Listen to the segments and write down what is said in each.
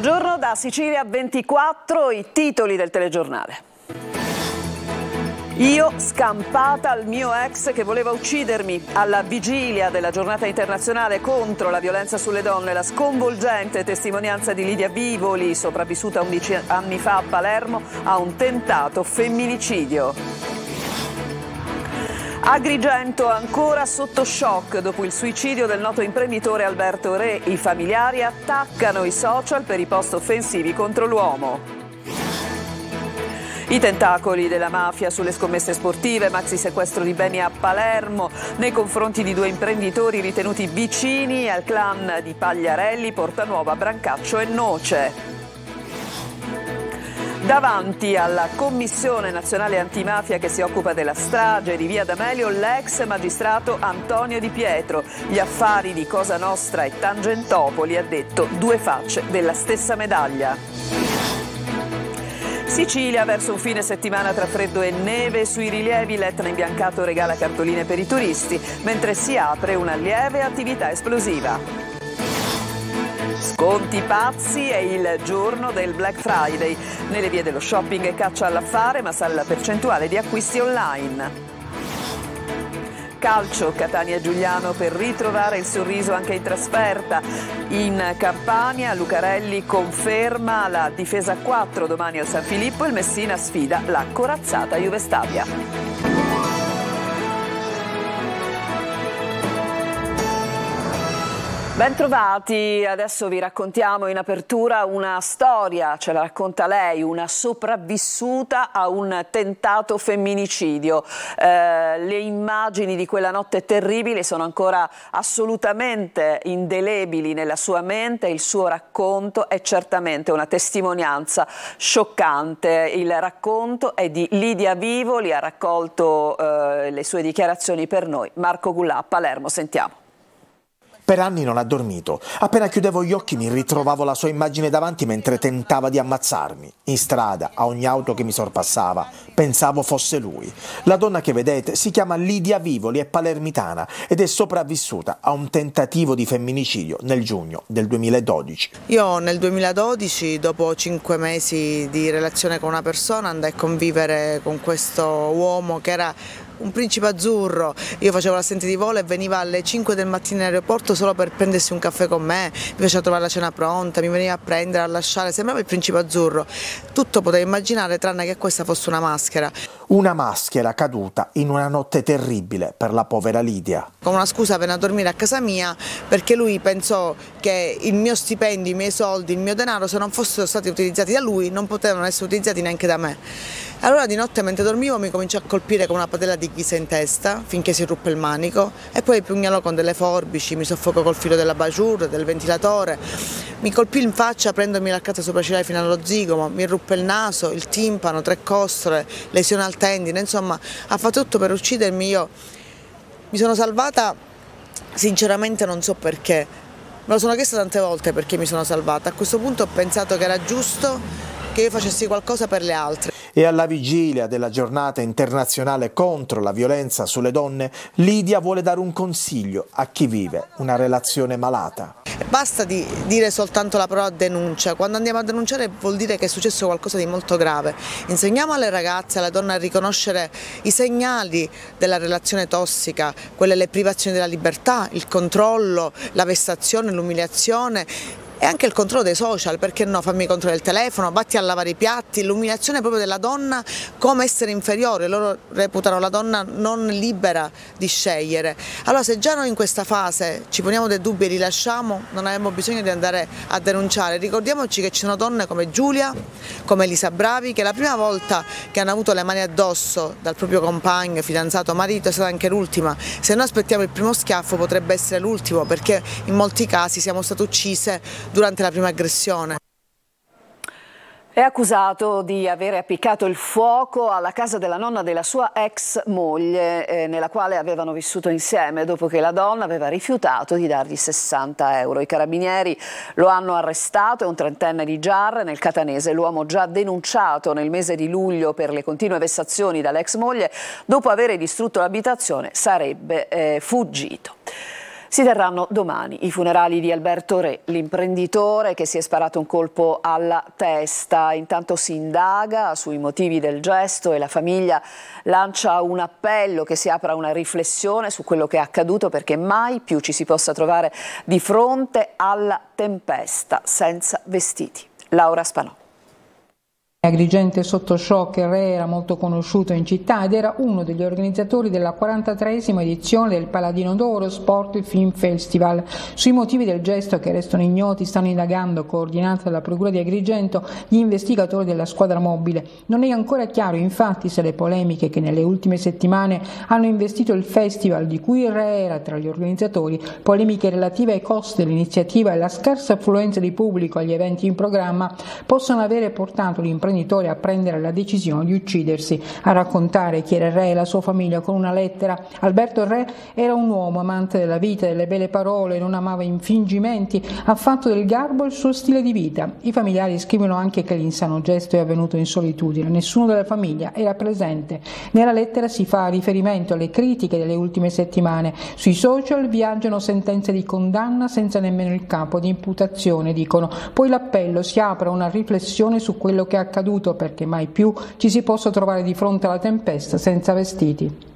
Buongiorno da Sicilia 24, i titoli del telegiornale. Io scampata al mio ex che voleva uccidermi. Alla vigilia della giornata internazionale contro la violenza sulle donne, la sconvolgente testimonianza di Lidia Vivoli, sopravvissuta 11 anni fa a Palermo, a un tentato femminicidio. Agrigento ancora sotto shock dopo il suicidio del noto imprenditore Alberto Re. I familiari attaccano i social per i post offensivi contro l'uomo. I tentacoli della mafia sulle scommesse sportive, maxi sequestro di beni a Palermo nei confronti di due imprenditori ritenuti vicini al clan di Pagliarelli, Portanuova, Brancaccio e Noce. Davanti alla Commissione nazionale antimafia che si occupa della strage di Via D'Amelio, l'ex magistrato Antonio Di Pietro. Gli affari di Cosa Nostra e Tangentopoli ha detto due facce della stessa medaglia. Sicilia verso un fine settimana tra freddo e neve, sui rilievi l'Etna imbiancato regala cartoline per i turisti, mentre si apre una lieve attività esplosiva. Sconti pazzi è il giorno del Black Friday. Nelle vie dello shopping e caccia all'affare ma sale la percentuale di acquisti online. Calcio, Catania e Giuliano per ritrovare il sorriso anche in trasferta. In Campania Lucarelli conferma la difesa 4 domani al San Filippo il Messina sfida la corazzata Juve Stabia. Bentrovati, adesso vi raccontiamo in apertura una storia, ce la racconta lei, una sopravvissuta a un tentato femminicidio. Eh, le immagini di quella notte terribile sono ancora assolutamente indelebili nella sua mente, il suo racconto è certamente una testimonianza scioccante. Il racconto è di Lidia Vivoli, ha raccolto eh, le sue dichiarazioni per noi. Marco Gullà, Palermo, sentiamo. Per anni non ha dormito. Appena chiudevo gli occhi mi ritrovavo la sua immagine davanti mentre tentava di ammazzarmi. In strada, a ogni auto che mi sorpassava, pensavo fosse lui. La donna che vedete si chiama Lidia Vivoli, è palermitana ed è sopravvissuta a un tentativo di femminicidio nel giugno del 2012. Io nel 2012, dopo cinque mesi di relazione con una persona, andai a convivere con questo uomo che era un principe azzurro, io facevo l'assente di volo e veniva alle 5 del mattino in aeroporto solo per prendersi un caffè con me, mi faceva trovare la cena pronta, mi veniva a prendere, a lasciare, sembrava il principe azzurro, tutto potevo immaginare tranne che questa fosse una maschera. Una maschera caduta in una notte terribile per la povera Lidia. Con una scusa venne a dormire a casa mia perché lui pensò che il mio stipendio, i miei soldi, il mio denaro se non fossero stati utilizzati da lui non potevano essere utilizzati neanche da me. Allora di notte mentre dormivo mi cominciò a colpire con una padella di ghisa in testa finché si ruppe il manico e poi pugnalò con delle forbici, mi soffocò col filo della baciur, del ventilatore, mi colpì in faccia prendomi la casa sopracciglia fino allo zigomo, mi ruppe il naso, il timpano, tre costole, lesione al tendine, insomma ha fatto tutto per uccidermi, io mi sono salvata sinceramente non so perché, me lo sono chiesta tante volte perché mi sono salvata, a questo punto ho pensato che era giusto che io facessi qualcosa per le altre e alla vigilia della giornata internazionale contro la violenza sulle donne, Lidia vuole dare un consiglio a chi vive una relazione malata. Basta di dire soltanto la parola denuncia, quando andiamo a denunciare vuol dire che è successo qualcosa di molto grave. Insegniamo alle ragazze, alle donne a riconoscere i segnali della relazione tossica, quelle le privazioni della libertà, il controllo, la vessazione, l'umiliazione e anche il controllo dei social, perché no, fammi controllo del telefono, batti a lavare i piatti, l'umiliazione proprio della donna come essere inferiore, loro reputano la donna non libera di scegliere. Allora se già noi in questa fase ci poniamo dei dubbi e li lasciamo, non abbiamo bisogno di andare a denunciare. Ricordiamoci che ci sono donne come Giulia, come Elisa Bravi, che la prima volta che hanno avuto le mani addosso dal proprio compagno, fidanzato, marito, è stata anche l'ultima. Se noi aspettiamo il primo schiaffo potrebbe essere l'ultimo, perché in molti casi siamo state uccise durante la prima aggressione. È accusato di avere appiccato il fuoco alla casa della nonna della sua ex moglie, eh, nella quale avevano vissuto insieme, dopo che la donna aveva rifiutato di dargli 60 euro. I carabinieri lo hanno arrestato, è un trentenne di Giarre nel Catanese, l'uomo già denunciato nel mese di luglio per le continue vessazioni dall'ex moglie, dopo aver distrutto l'abitazione sarebbe eh, fuggito. Si terranno domani i funerali di Alberto Re, l'imprenditore che si è sparato un colpo alla testa. Intanto si indaga sui motivi del gesto e la famiglia lancia un appello che si apra una riflessione su quello che è accaduto perché mai più ci si possa trovare di fronte alla tempesta senza vestiti. Laura Spanò. Agrigente sotto re era molto conosciuto in città ed era uno degli organizzatori della 43esima edizione del Paladino d'Oro Sport Film Festival. Sui motivi del gesto che restano ignoti stanno indagando, coordinata dalla Procura di Agrigento, gli investigatori della squadra mobile. Non è ancora chiaro infatti se le polemiche che nelle ultime settimane hanno investito il festival di cui il re era tra gli organizzatori, polemiche relative ai costi dell'iniziativa e alla scarsa affluenza di pubblico agli eventi in programma, possano avere portato l'impressione imprenditore a prendere la decisione di uccidersi, a raccontare chi era il re e la sua famiglia con una lettera. Alberto re era un uomo amante della vita, delle belle parole, non amava infingimenti, ha fatto del garbo il suo stile di vita. I familiari scrivono anche che l'insano gesto è avvenuto in solitudine, nessuno della famiglia era presente. Nella lettera si fa riferimento alle critiche delle ultime settimane. Sui social viaggiano sentenze di condanna senza nemmeno il capo di imputazione, dicono. Poi l'appello si apre a una riflessione su quello che è accaduto accaduto perché mai più ci si possa trovare di fronte alla tempesta senza vestiti.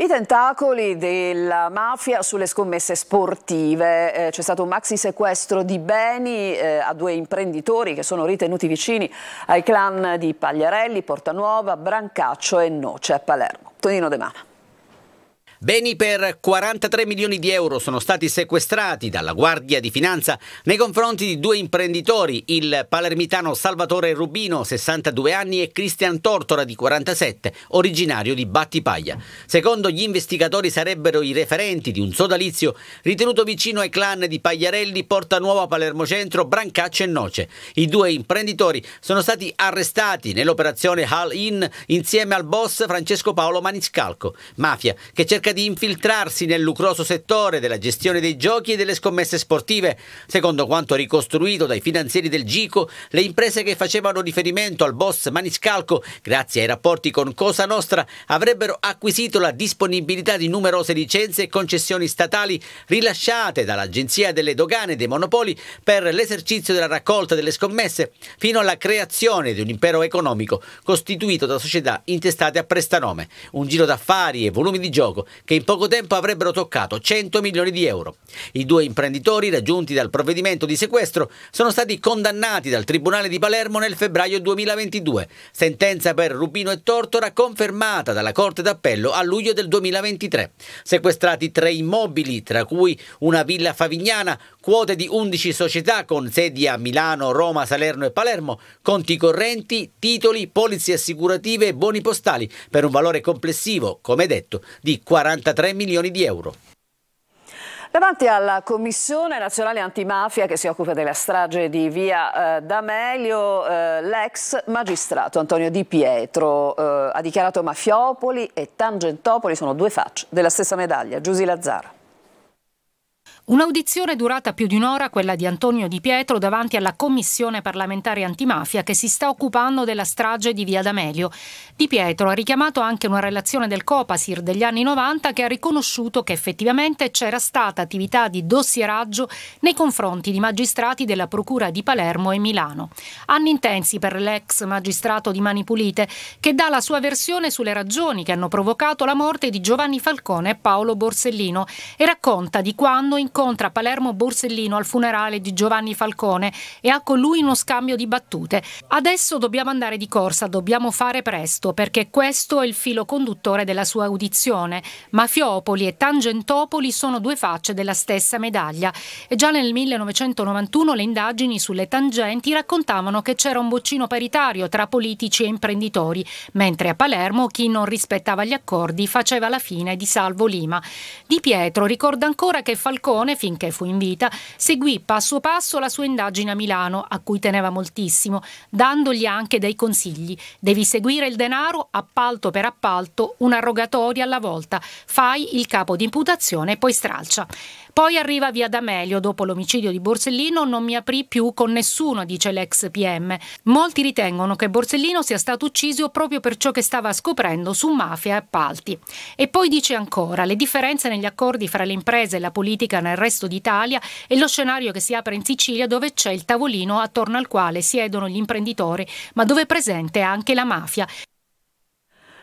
I tentacoli della mafia sulle scommesse sportive. Eh, C'è stato un maxi sequestro di beni eh, a due imprenditori che sono ritenuti vicini ai clan di Pagliarelli, Portanuova, Brancaccio e Noce a Palermo. Tonino De Mana. Beni per 43 milioni di euro sono stati sequestrati dalla Guardia di Finanza nei confronti di due imprenditori, il palermitano Salvatore Rubino, 62 anni, e Cristian Tortora, di 47, originario di Battipaglia. Secondo gli investigatori sarebbero i referenti di un sodalizio ritenuto vicino ai clan di Pagliarelli, Porta Nuova, Palermo Centro, Brancaccio e Noce. I due imprenditori sono stati arrestati nell'operazione Hall In insieme al boss Francesco Paolo Maniscalco, mafia che cerca cerca di infiltrarsi nel lucroso settore della gestione dei giochi e delle scommesse sportive. Secondo quanto ricostruito dai finanzieri del Gico, le imprese che facevano riferimento al boss Maniscalco, grazie ai rapporti con Cosa Nostra, avrebbero acquisito la disponibilità di numerose licenze e concessioni statali rilasciate dall'Agenzia delle Dogane e dei Monopoli per l'esercizio della raccolta delle scommesse, fino alla creazione di un impero economico costituito da società intestate a prestanome, un giro d'affari e volumi di gioco che in poco tempo avrebbero toccato 100 milioni di euro. I due imprenditori, raggiunti dal provvedimento di sequestro, sono stati condannati dal Tribunale di Palermo nel febbraio 2022, sentenza per Rubino e Tortora confermata dalla Corte d'Appello a luglio del 2023. Sequestrati tre immobili, tra cui una villa favignana quote di 11 società con sedi a Milano, Roma, Salerno e Palermo, conti correnti, titoli, polizze assicurative e buoni postali per un valore complessivo, come detto, di 43 milioni di euro. Davanti alla Commissione Nazionale Antimafia che si occupa della strage di Via eh, D'Amelio, eh, l'ex magistrato Antonio Di Pietro eh, ha dichiarato Mafiopoli e Tangentopoli sono due facce della stessa medaglia. Giusy Lazzara. Un'audizione durata più di un'ora, quella di Antonio Di Pietro, davanti alla commissione parlamentare antimafia che si sta occupando della strage di Via D'Amelio. Di Pietro ha richiamato anche una relazione del Copasir degli anni 90 che ha riconosciuto che effettivamente c'era stata attività di dossieraggio nei confronti di magistrati della Procura di Palermo e Milano. Anni intensi per l'ex magistrato di Mani Pulite, che dà la sua versione sulle ragioni che hanno provocato la morte di Giovanni Falcone e Paolo Borsellino e racconta di quando in incontra Palermo Borsellino al funerale di Giovanni Falcone e ha con lui uno scambio di battute. Adesso dobbiamo andare di corsa, dobbiamo fare presto, perché questo è il filo conduttore della sua audizione. Mafiopoli e Tangentopoli sono due facce della stessa medaglia. E già nel 1991 le indagini sulle tangenti raccontavano che c'era un boccino paritario tra politici e imprenditori, mentre a Palermo chi non rispettava gli accordi faceva la fine di Salvo Lima. Di Pietro ricorda ancora che Falcone Leone, finché fu in vita, seguì passo passo la sua indagine a Milano, a cui teneva moltissimo, dandogli anche dei consigli. Devi seguire il denaro appalto per appalto, una rogatoria alla volta. Fai il capo di imputazione e poi stralcia. Poi arriva via D'Amelio, dopo l'omicidio di Borsellino non mi aprì più con nessuno, dice l'ex PM. Molti ritengono che Borsellino sia stato ucciso proprio per ciò che stava scoprendo su mafia e appalti. E poi dice ancora, le differenze negli accordi fra le imprese e la politica nazionale nel resto d'Italia e lo scenario che si apre in Sicilia dove c'è il tavolino attorno al quale siedono gli imprenditori, ma dove è presente anche la mafia.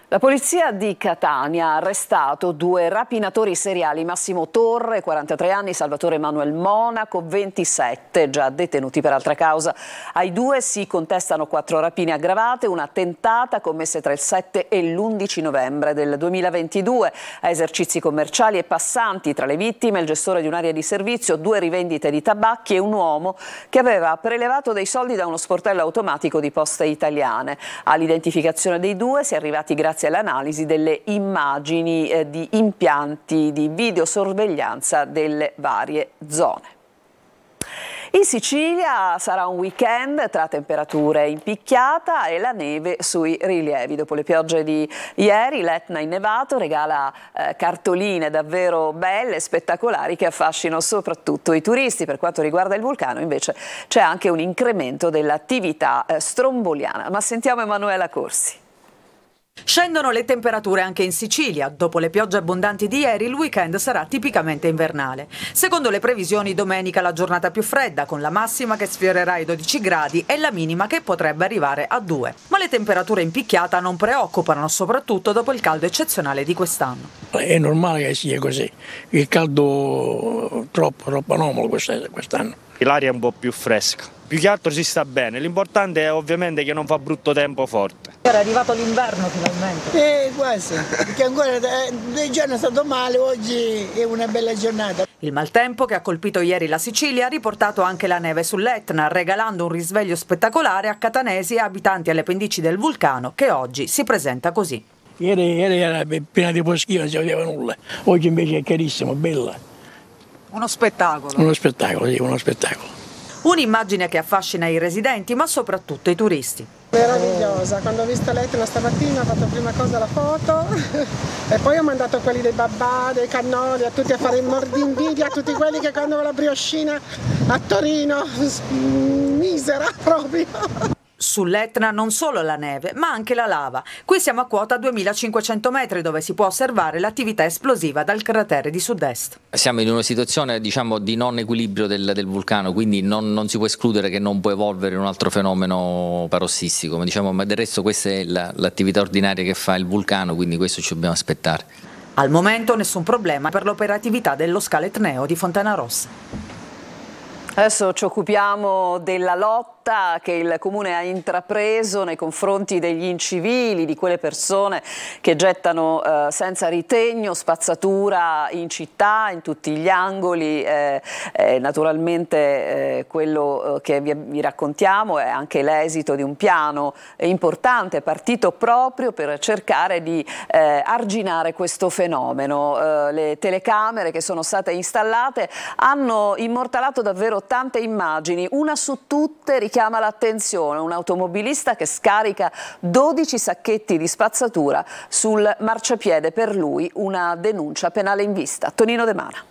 La polizia di Catania ha arrestato due rapinatori seriali, Massimo Torre, 43 anni, Salvatore Emanuele Monaco, 27, già detenuti per altra causa. Ai due si contestano quattro rapine aggravate, una tentata commessa tra il 7 e l'11 novembre del 2022 a esercizi commerciali e passanti. Tra le vittime il gestore di un'area di servizio, due rivendite di tabacchi e un uomo che aveva prelevato dei soldi da uno sportello automatico di poste italiane. All'identificazione dei due si è arrivati grazie grazie all'analisi delle immagini eh, di impianti di videosorveglianza delle varie zone. In Sicilia sarà un weekend tra temperature in picchiata e la neve sui rilievi. Dopo le piogge di ieri, l'Etna innevato regala eh, cartoline davvero belle e spettacolari che affascinano soprattutto i turisti. Per quanto riguarda il vulcano invece c'è anche un incremento dell'attività eh, stromboliana. Ma sentiamo Emanuela Corsi. Scendono le temperature anche in Sicilia. Dopo le piogge abbondanti di ieri, il weekend sarà tipicamente invernale. Secondo le previsioni, domenica la giornata più fredda, con la massima che sfiorerà i 12 gradi e la minima che potrebbe arrivare a 2. Ma le temperature in picchiata non preoccupano, soprattutto dopo il caldo eccezionale di quest'anno. È normale che sia così. Il caldo troppo, troppo anomalo quest'anno l'aria è un po' più fresca. Più che altro si sta bene, l'importante è ovviamente che non fa brutto tempo forte. Era arrivato l'inverno finalmente. Eh, quasi, perché ancora eh, due giorni è stato male, oggi è una bella giornata. Il maltempo che ha colpito ieri la Sicilia ha riportato anche la neve sull'Etna, regalando un risveglio spettacolare a catanesi e abitanti alle pendici del vulcano, che oggi si presenta così. Ieri, ieri era piena di poschio, non si vedeva nulla, oggi invece è chiarissimo, bella. Uno spettacolo. Uno spettacolo, sì, uno spettacolo. Un'immagine che affascina i residenti, ma soprattutto i turisti. Meravigliosa, quando ho visto l'Etna stamattina ho fatto prima cosa la foto e poi ho mandato quelli dei babà, dei cannoli, a tutti a fare il mordinvidia, a tutti quelli che quando la brioscina a Torino, misera proprio sull'Etna non solo la neve, ma anche la lava. Qui siamo a quota 2500 metri dove si può osservare l'attività esplosiva dal cratere di sud-est. Siamo in una situazione diciamo, di non equilibrio del, del vulcano, quindi non, non, si può escludere che non può evolvere un altro fenomeno parossistico, ma, diciamo, ma del resto questa è l'attività ordinaria che fa il vulcano, quindi questo ci dobbiamo aspettare. Al momento nessun problema per l'operatività dello scala etneo di Fontana Rossa. Adesso ci occupiamo della lotta lotta che il Comune ha intrapreso nei confronti degli incivili, di quelle persone che gettano eh, senza ritegno spazzatura in città, in tutti gli angoli. Eh, eh, naturalmente eh, quello eh, che vi, vi, raccontiamo è anche l'esito di un piano importante partito proprio per cercare di eh, arginare questo fenomeno. le telecamere che sono state installate hanno immortalato davvero tante immagini, una su tutte richiamata chiama l'attenzione un automobilista che scarica 12 sacchetti di spazzatura sul marciapiede. Per lui una denuncia penale in vista. Tonino De Mana.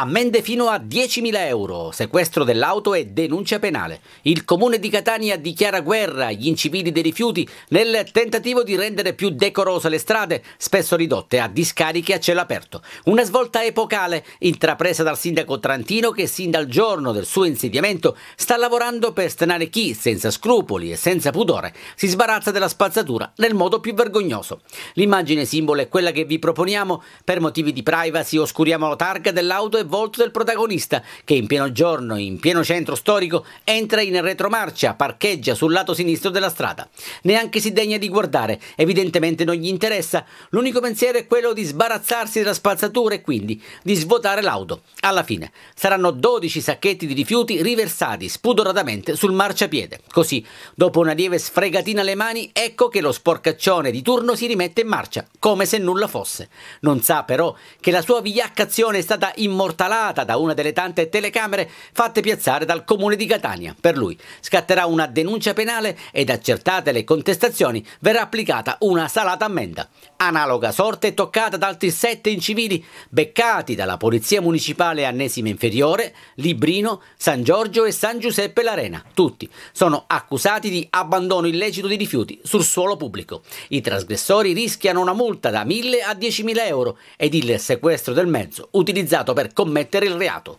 Ammende fino a 10.000 euro, sequestro dell'auto e denuncia penale. Il comune di Catania dichiara guerra agli incivili dei rifiuti nel tentativo di rendere più decorose le strade, spesso ridotte a discariche a cielo aperto. Una svolta epocale intrapresa dal sindaco Trantino che sin dal giorno del suo insediamento sta lavorando per stenare chi, senza scrupoli e senza pudore, si sbarazza della spazzatura nel modo più vergognoso. L'immagine simbolo è quella che vi proponiamo. Per motivi di privacy oscuriamo la targa dell'auto e volto del protagonista che in pieno giorno, in pieno centro storico, entra in retromarcia, parcheggia sul lato sinistro della strada. Neanche si degna di guardare, evidentemente non gli interessa, l'unico pensiero è quello di sbarazzarsi della spazzatura e quindi di svuotare l'auto. Alla fine saranno 12 sacchetti di rifiuti riversati spudoratamente sul marciapiede. Così, dopo una lieve sfregatina alle mani, ecco che lo sporcaccione di turno si rimette in marcia, come se nulla fosse. Non sa però che la sua vigliacca azione è stata immortale immortalata da una delle tante telecamere fatte piazzare dal comune di Catania. Per lui scatterà una denuncia penale ed accertate le contestazioni verrà applicata una salata ammenda. Analoga sorte è toccata ad altri sette incivili beccati dalla Polizia Municipale Annesima Inferiore, Librino, San Giorgio e San Giuseppe Larena. Tutti sono accusati di abbandono illecito di rifiuti sul suolo pubblico. I trasgressori rischiano una multa da 1.000 a 10.000 euro ed il sequestro del mezzo utilizzato per commettere il reato.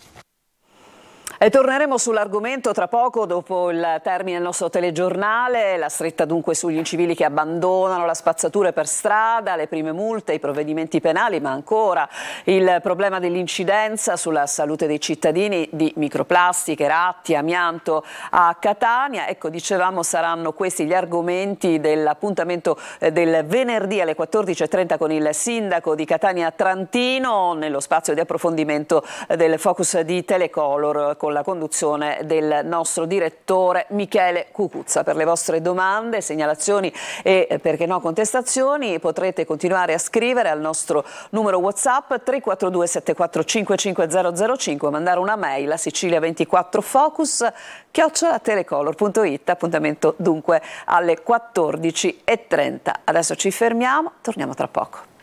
E torneremo sull'argomento tra poco dopo il termine del nostro telegiornale, la stretta dunque sugli incivili che abbandonano la spazzatura per strada, le prime multe, i provvedimenti penali, ma ancora il problema dell'incidenza sulla salute dei cittadini di microplastiche, ratti, amianto a Catania. Ecco, dicevamo saranno questi gli argomenti dell'appuntamento eh, del venerdì alle 14.30 con il sindaco di Catania Trantino nello spazio di approfondimento eh, del focus di Telecolor con la conduzione del nostro direttore Michele Cucuzza. Per le vostre domande, segnalazioni e eh, perché no contestazioni potrete continuare a scrivere al nostro numero WhatsApp 342 7455005 mandare una mail a sicilia24focus chiocciolatelecolor.it appuntamento dunque alle 14.30. Adesso ci fermiamo, torniamo tra poco.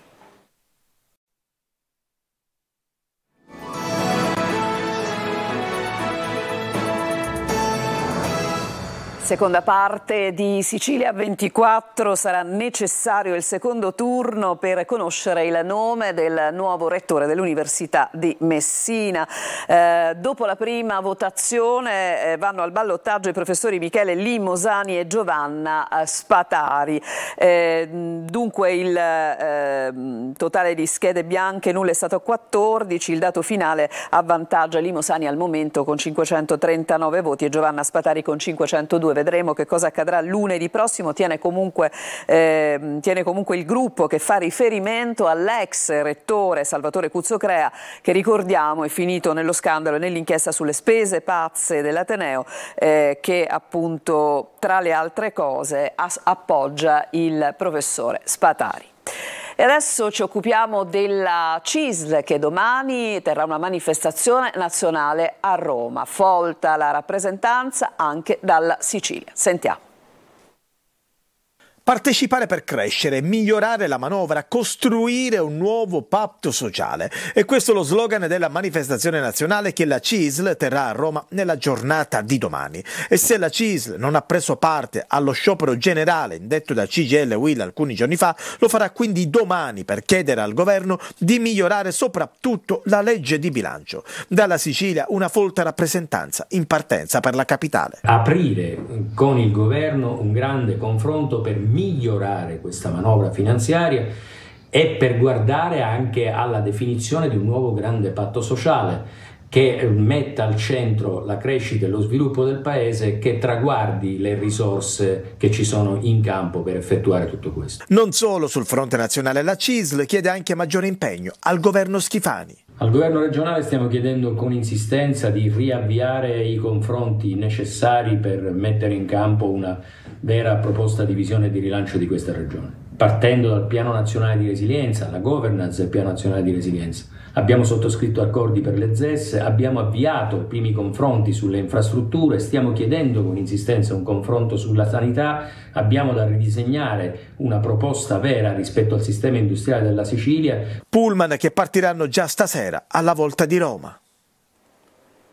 Seconda parte di Sicilia 24 sarà necessario il secondo turno per conoscere il nome del nuovo rettore dell'Università di Messina. Eh, dopo la prima votazione eh, vanno al ballottaggio i professori Michele Limosani e Giovanna eh, Spatari. Eh, dunque il ehm, totale di schede bianche nulla è stato 14, il dato finale avvantaggia Limosani al momento con 539 voti e Giovanna Spatari con 502 vedremo che cosa accadrà lunedì prossimo, tiene comunque, eh, tiene comunque il gruppo che fa riferimento all'ex rettore Salvatore Cuzzocrea che ricordiamo è finito nello scandalo e nell'inchiesta sulle spese pazze dell'Ateneo eh, che appunto tra le altre cose appoggia il professore Spatari. E adesso ci occupiamo della CISL che domani terrà una manifestazione nazionale a Roma. Folta la rappresentanza anche dalla Sicilia. Sentiamo. Partecipare per crescere, migliorare la manovra, costruire un nuovo patto sociale. E questo è lo slogan della manifestazione nazionale che la CISL terrà a Roma nella giornata di domani. E se la CISL non ha preso parte allo sciopero generale indetto da CGL Will alcuni giorni fa, lo farà quindi domani per chiedere al governo di migliorare soprattutto la legge di bilancio. Dalla Sicilia una folta rappresentanza in partenza per la capitale. Aprire con il governo un grande confronto per migliorare questa manovra finanziaria e per guardare anche alla definizione di un nuovo grande patto sociale che metta al centro la crescita e lo sviluppo del paese, che traguardi le risorse che ci sono in campo per effettuare tutto questo. Non solo sul fronte nazionale la CISL chiede anche maggiore impegno al governo Schifani. Al governo regionale stiamo chiedendo con insistenza di riavviare i confronti necessari per mettere in campo una vera proposta di visione di rilancio di questa regione partendo dal piano nazionale di resilienza, la governance del piano nazionale di resilienza. Abbiamo sottoscritto accordi per le ZES, abbiamo avviato i primi confronti sulle infrastrutture, stiamo chiedendo con insistenza un confronto sulla sanità, abbiamo da ridisegnare una proposta vera rispetto al sistema industriale della Sicilia. Pullman che partiranno già stasera alla volta di Roma.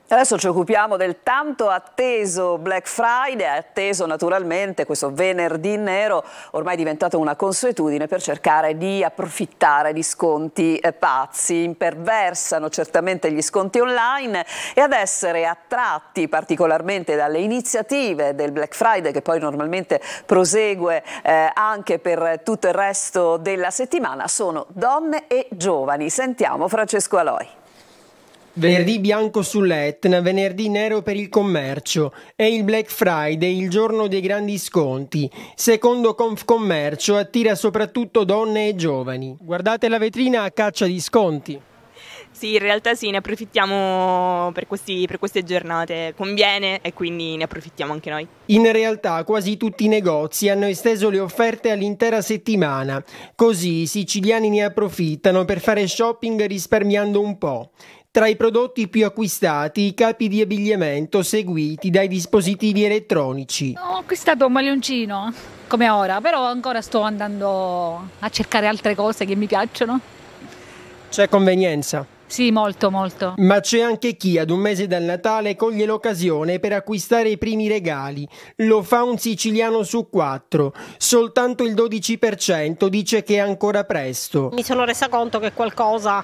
Adesso ci occupiamo del tanto atteso Black Friday, atteso naturalmente questo venerdì nero, ormai diventato una consuetudine per cercare di approfittare di sconti eh, pazzi. Imperversano certamente gli sconti online e ad essere attratti particolarmente dalle iniziative del Black Friday che poi normalmente prosegue eh, anche per tutto il resto della settimana sono donne e giovani. Sentiamo Francesco Aloi. Venerdì bianco sull'Etna, venerdì nero per il commercio. È il Black Friday, il giorno dei grandi sconti. Secondo Confcommercio attira soprattutto donne e giovani. Guardate la vetrina a caccia di sconti. Sì, in realtà sì, ne approfittiamo per, questi, per, queste giornate, conviene e quindi ne approfittiamo anche noi. In realtà quasi tutti i negozi hanno esteso le offerte all'intera settimana, così i siciliani ne approfittano per fare shopping risparmiando un po'. Tra i prodotti più acquistati, i capi di abbigliamento seguiti dai dispositivi elettronici. Ho acquistato un maglioncino, come ora, però ancora sto andando a cercare altre cose che mi piacciono. C'è convenienza? Sì, molto, molto. Ma c'è anche chi ad un mese dal Natale coglie l'occasione per acquistare i primi regali. Lo fa un siciliano su quattro. Soltanto il 12% dice che è ancora presto. Mi sono resa conto che qualcosa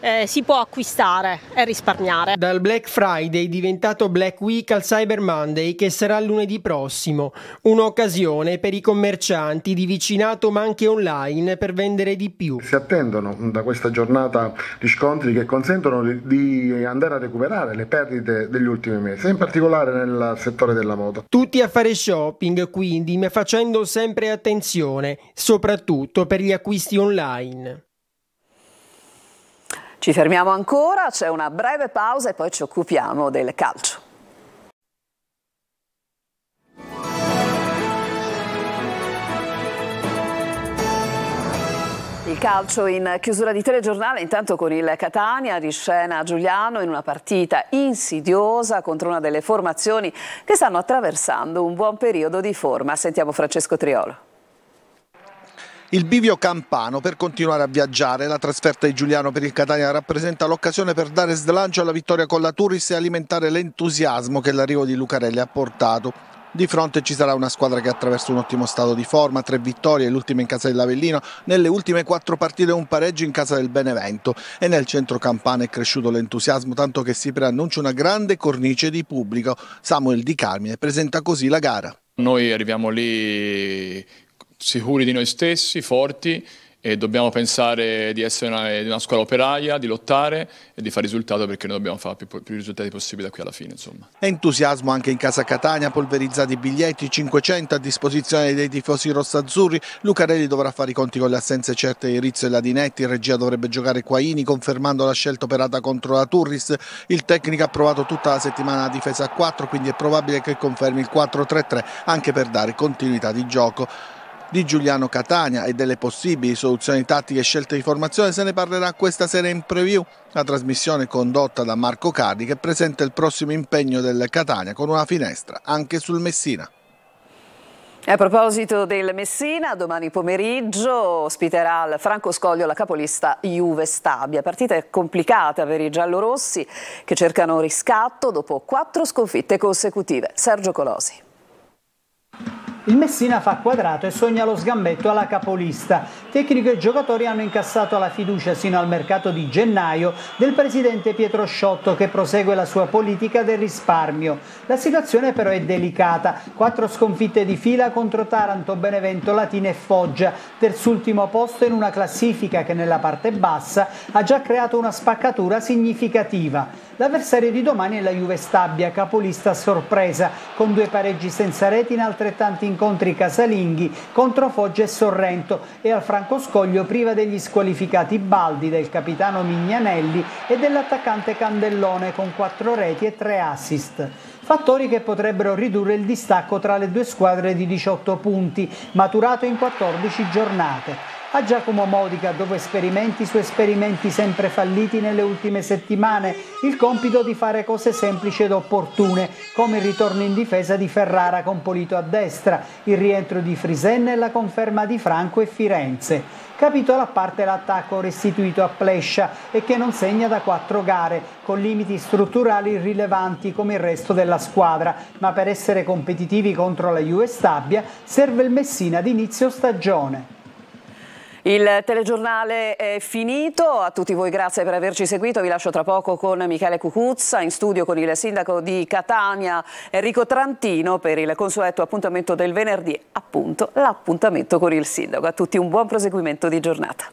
eh, si può acquistare e risparmiare. Dal Black Friday diventato Black Week al Cyber Monday che sarà lunedì prossimo, un'occasione per i commercianti di vicinato ma anche online per vendere di più. Si attendono mm, da questa giornata riscontri che consentono di andare a recuperare le perdite degli ultimi mesi, in particolare nel settore della moda. Tutti a fare shopping quindi ma facendo sempre attenzione, soprattutto per gli acquisti online. Ci fermiamo ancora, c'è una breve pausa e poi ci occupiamo del calcio. Il calcio in chiusura di telegiornale, intanto con il Catania riscena Giuliano in una partita insidiosa contro una delle formazioni che stanno attraversando un buon periodo di forma. Sentiamo Francesco Triolo. Il bivio campano per continuare a viaggiare, la trasferta di Giuliano per il Catania rappresenta l'occasione per dare slancio alla vittoria con la Turris e alimentare l'entusiasmo che l'arrivo di Lucarelli ha portato. Di fronte ci sarà una squadra che attraverso un ottimo stato di forma, tre vittorie, l'ultima in casa dell'Avellino, nelle ultime quattro partite un pareggio in casa del Benevento e nel centro campana è cresciuto l'entusiasmo tanto che si preannuncia una grande cornice di pubblico. Samuel Di Carmine presenta così la gara. Noi arriviamo lì sicuri di noi stessi, forti e dobbiamo pensare di essere una, una scuola operaia, di lottare e di fare risultato perché noi dobbiamo fare più, più risultati possibili da qui alla fine. Insomma. Entusiasmo anche in casa Catania, polverizzati biglietti, 500 a disposizione dei tifosi rossazzurri, Lucarelli dovrà fare i conti con le assenze certe di Rizzo e Ladinetti, in regia dovrebbe giocare Quaini confermando la scelta operata contro la Turris, il tecnico ha provato tutta la settimana la difesa a 4 quindi è probabile che confermi il 4-3-3 anche per dare continuità di gioco. Di Giuliano Catania e delle possibili soluzioni tattiche e scelte di formazione se ne parlerà questa sera in preview, la trasmissione condotta da Marco Cardi che presenta il prossimo impegno del Catania con una finestra anche sul Messina. A proposito del Messina, domani pomeriggio ospiterà al Franco Scoglio la capolista Juve Stabia. Partita complicata per i giallorossi che cercano riscatto dopo quattro sconfitte consecutive. Sergio Colosi. Il Messina fa quadrato e sogna lo sgambetto alla capolista. Tecnico e giocatori hanno incassato la fiducia sino al mercato di gennaio del presidente Pietro Sciotto che prosegue la sua politica del risparmio. La situazione però è delicata. Quattro sconfitte di fila contro Taranto, Benevento, Latina e Foggia. Terzultimo posto in una classifica che nella parte bassa ha già creato una spaccatura significativa. L'avversario di domani è la Juve Stabia, capolista a sorpresa, con due pareggi senza reti in altrettanti incontri casalinghi contro Foggia e Sorrento e al Franco Scoglio priva degli squalificati Baldi, del capitano Mignanelli e dell'attaccante Candellone con quattro reti e tre assist fattori che potrebbero ridurre il distacco tra le due squadre di 18 punti, maturato in 14 giornate. A Giacomo Modica, dopo esperimenti su esperimenti sempre falliti nelle ultime settimane, il compito di fare cose semplici ed opportune, come il ritorno in difesa di Ferrara con Polito a destra, il rientro di Frisenne e la conferma di Franco e Firenze. Capitolo a parte l'attacco restituito a Plescia e che non segna da quattro gare, con limiti strutturali rilevanti come il resto della squadra, ma per essere competitivi contro la Juve Stabia serve il Messina d'inizio stagione. Il telegiornale è finito, a tutti voi grazie per averci seguito, vi lascio tra poco con Michele Cucuzza, in studio con il sindaco di Catania Enrico Trantino per il consueto appuntamento del venerdì, appunto l'appuntamento con il sindaco. A tutti un buon proseguimento di giornata.